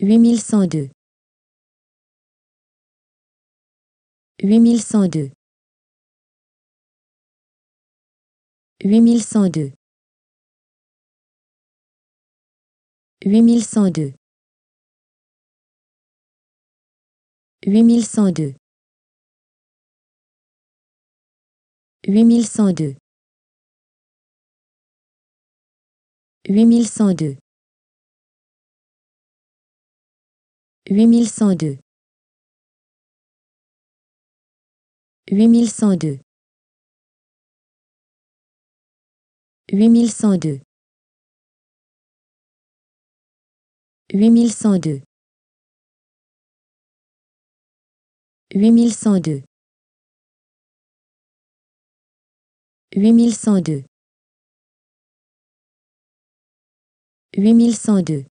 8102 8102 8102 8102 8102 8102 8102 8102 8102 8102 8102 8102 8102 8102